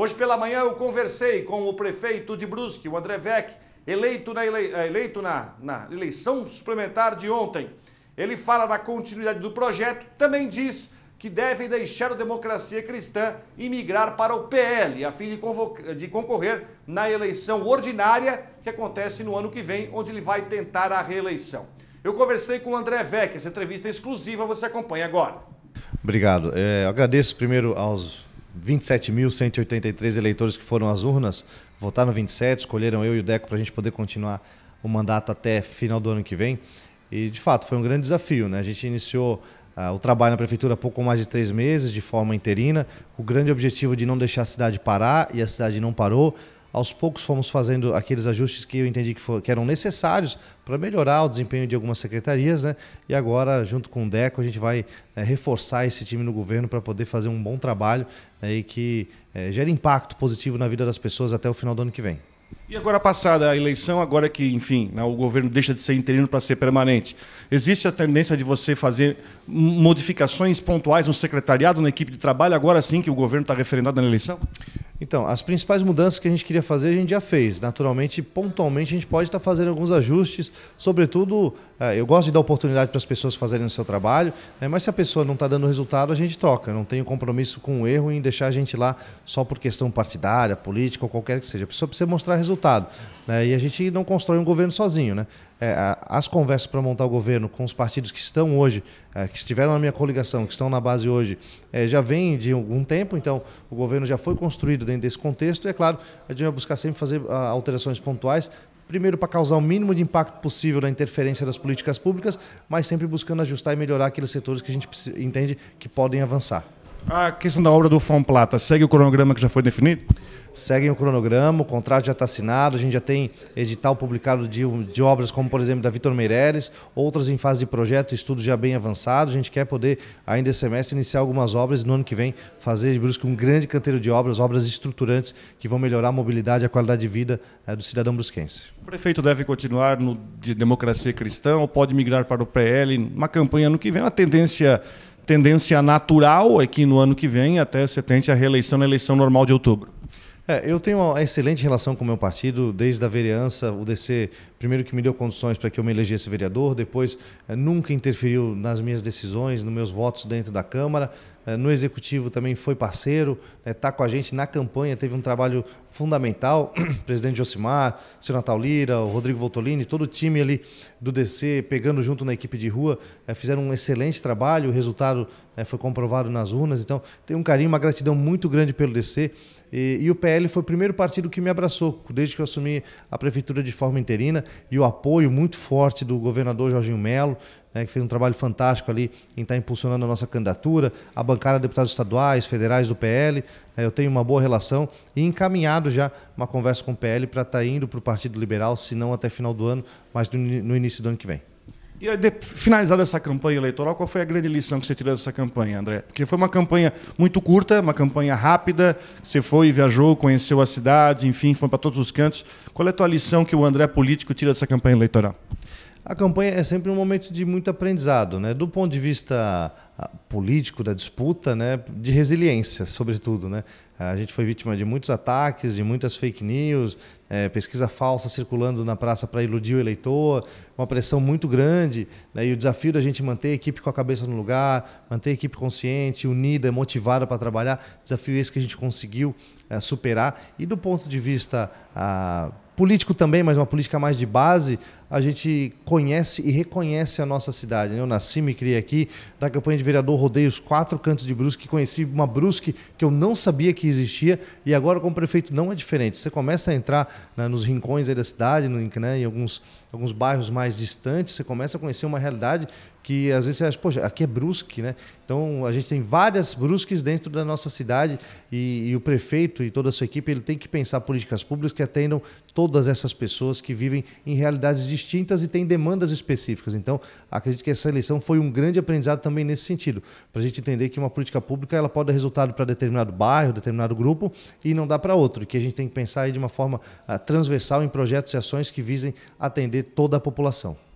Hoje pela manhã eu conversei com o prefeito de Brusque, o André Vec, eleito, na, ele, eh, eleito na, na eleição suplementar de ontem. Ele fala da continuidade do projeto, também diz que deve deixar a democracia cristã e migrar para o PL, a fim de, de concorrer na eleição ordinária que acontece no ano que vem, onde ele vai tentar a reeleição. Eu conversei com o André Vec, essa entrevista é exclusiva você acompanha agora. Obrigado. É, agradeço primeiro aos 27.183 eleitores que foram às urnas, votaram 27, escolheram eu e o Deco para a gente poder continuar o mandato até final do ano que vem. E, de fato, foi um grande desafio. Né? A gente iniciou ah, o trabalho na prefeitura há pouco mais de três meses, de forma interina. O grande objetivo de não deixar a cidade parar, e a cidade não parou aos poucos fomos fazendo aqueles ajustes que eu entendi que, for, que eram necessários para melhorar o desempenho de algumas secretarias, né? E agora, junto com o DECO, a gente vai é, reforçar esse time no governo para poder fazer um bom trabalho né? e que é, gere impacto positivo na vida das pessoas até o final do ano que vem. E agora passada a eleição, agora que, enfim, né, o governo deixa de ser interino para ser permanente, existe a tendência de você fazer modificações pontuais no secretariado, na equipe de trabalho, agora sim que o governo está referendado na eleição? Então, as principais mudanças que a gente queria fazer, a gente já fez. Naturalmente, pontualmente, a gente pode estar fazendo alguns ajustes. Sobretudo, eh, eu gosto de dar oportunidade para as pessoas fazerem o seu trabalho, né, mas se a pessoa não está dando resultado, a gente troca. Não tem compromisso com o erro em deixar a gente lá só por questão partidária, política ou qualquer que seja. A pessoa precisa mostrar resultado. Né? E a gente não constrói um governo sozinho. Né? É, as conversas para montar o governo com os partidos que estão hoje, é, que estiveram na minha coligação, que estão na base hoje, é, já vem de algum tempo, então o governo já foi construído dentro desse contexto. E é claro, a gente vai buscar sempre fazer ah, alterações pontuais primeiro para causar o mínimo de impacto possível na interferência das políticas públicas, mas sempre buscando ajustar e melhorar aqueles setores que a gente entende que podem avançar. A questão da obra do Fomplata segue o cronograma que já foi definido? Seguem o cronograma, o contrato já está assinado, a gente já tem edital publicado de, de obras como, por exemplo, da Vitor Meireles, outras em fase de projeto, estudo já bem avançado. A gente quer poder, ainda esse semestre, iniciar algumas obras e no ano que vem fazer de Brusque um grande canteiro de obras, obras estruturantes que vão melhorar a mobilidade e a qualidade de vida é, do cidadão brusquense. O prefeito deve continuar no de democracia cristã ou pode migrar para o PL? Uma campanha no que vem, uma tendência tendência natural é que no ano que vem até você tente a reeleição na eleição normal de outubro. É, eu tenho uma excelente relação com o meu partido, desde a vereança, o DC, primeiro que me deu condições para que eu me elegesse vereador, depois é, nunca interferiu nas minhas decisões, nos meus votos dentro da Câmara, eh, no executivo também foi parceiro, está né, com a gente na campanha, teve um trabalho fundamental. O presidente Josimar, o senhor Natal Lira, o Rodrigo Voltolini, todo o time ali do DC pegando junto na equipe de rua, eh, fizeram um excelente trabalho, o resultado eh, foi comprovado nas urnas. Então, tem um carinho, uma gratidão muito grande pelo DC. E, e, o PL foi o primeiro partido que me abraçou, desde que eu assumi a prefeitura de forma interina, e o apoio muito forte do governador Jorginho Melo, né, que fez um trabalho fantástico ali em estar tá impulsionando a nossa candidatura, a bancada de deputados estaduais, federais do PL. Né, eu tenho uma boa relação e encaminhado já uma conversa com o PL para estar tá indo para o Partido Liberal, se não até final do ano, mas no início do ano que vem. E de, finalizada essa campanha eleitoral, qual foi a grande lição que você tirou dessa campanha, André? Porque foi uma campanha muito curta, uma campanha rápida. Você foi, viajou, conheceu as cidades, enfim, foi para todos os cantos. Qual é a tua lição que o André político tira dessa campanha eleitoral? A campanha é sempre um momento de muito aprendizado, né? Do ponto de vista ah, político da disputa, né? De resiliência, sobretudo, né? A gente foi vítima de muitos ataques, de muitas fake news, é, pesquisa falsa circulando na praça para iludir o eleitor, uma pressão muito grande. Né? E o desafio da gente manter a equipe com a cabeça no lugar, manter a equipe consciente, unida, motivada para trabalhar. Desafio esse que a gente conseguiu é, superar. E do ponto de vista a, ah, político também, mas uma política mais de base, a gente conhece e reconhece a nossa cidade. Né? Eu nasci, me criei aqui, da campanha de vereador rodei os quatro cantos de Brusque, conheci uma Brusque que eu não sabia que existia e agora como prefeito não é diferente. Você começa a entrar né, nos rincões da cidade, no, né, em alguns, alguns bairros mais distantes, você começa a conhecer uma realidade que às vezes você acha, poxa, aqui é Brusque, né? Então a gente tem várias Brusques dentro da nossa cidade e, e, o prefeito e toda a sua equipe ele tem que pensar políticas públicas que atendam todas essas pessoas que vivem em realidades distintas distintas e têm demandas específicas. Então, acredito que essa eleição foi um grande aprendizado também nesse sentido, para a gente entender que uma política pública ela pode dar resultado para determinado bairro, determinado grupo e não dá para outro, que a gente tem que pensar de uma forma ah, transversal em projetos e ações que visem atender toda a população.